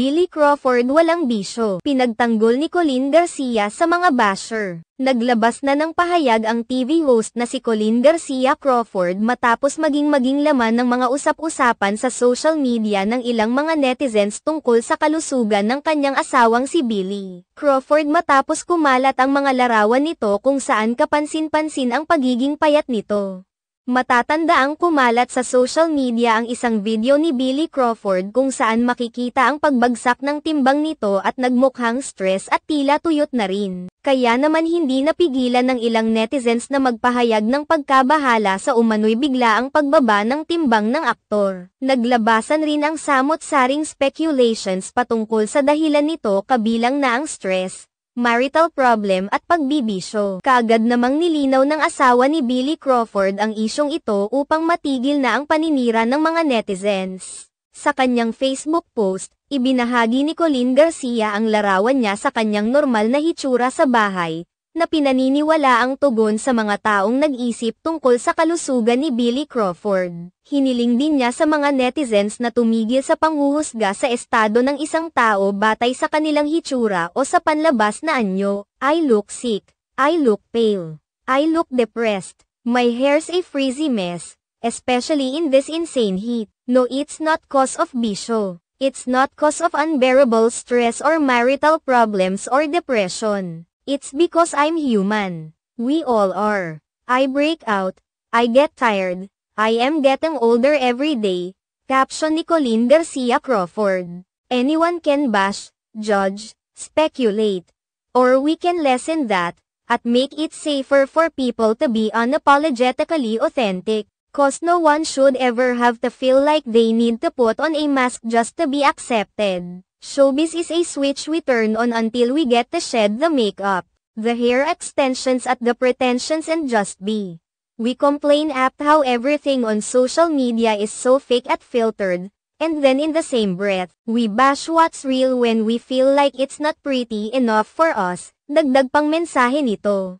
Billy Crawford walang bisyo. Pinagtanggol ni Colin Garcia sa mga basher. Naglabas na ng pahayag ang TV host na si Colin Garcia Crawford matapos maging maging laman ng mga usap-usapan sa social media ng ilang mga netizens tungkol sa kalusugan ng kanyang asawang si Billy. Crawford matapos kumalat ang mga larawan nito kung saan kapansin-pansin ang pagiging payat nito. Matatandaang kumalat sa social media ang isang video ni Billy Crawford kung saan makikita ang pagbagsak ng timbang nito at nagmukhang stress at tila tuyot na rin. Kaya naman hindi napigilan ng ilang netizens na magpahayag ng pagkabahala sa umano'y bigla ang pagbaba ng timbang ng aktor. Naglabasan rin ang samot-saring speculations patungkol sa dahilan nito kabilang na ang stress, marital problem at pagbibisyo. Kaagad namang nilinaw ng asawa ni Billy Crawford ang isyong ito upang matigil na ang paninira ng mga netizens. Sa kanyang Facebook post, ibinahagi ni Colleen Garcia ang larawan niya sa kanyang normal na hitsura sa bahay, na pinaniniwala ang tugon sa mga taong nag-isip tungkol sa kalusugan ni Billy Crawford. Hiniling din niya sa mga netizens na tumigil sa panghuhusga sa estado ng isang tao batay sa kanilang hitsura o sa panlabas na anyo. I look sick. I look pale. I look depressed. My hair's a frizzy mess. Especially in this insane heat. No it's not cause of bisho. It's not cause of unbearable stress or marital problems or depression. It's because I'm human. We all are. I break out. I get tired. I am getting older every day. Caption ni Colleen Garcia Crawford. Anyone can bash, judge, speculate. Or we can lessen that, at make it safer for people to be unapologetically authentic. Cause no one should ever have to feel like they need to put on a mask just to be accepted. Showbiz is a switch we turn on until we get to shed the makeup, the hair extensions at the pretensions and just be. We complain apt how everything on social media is so fake and filtered, and then in the same breath, we bash what's real when we feel like it's not pretty enough for us, dagdag pang mensahe nito.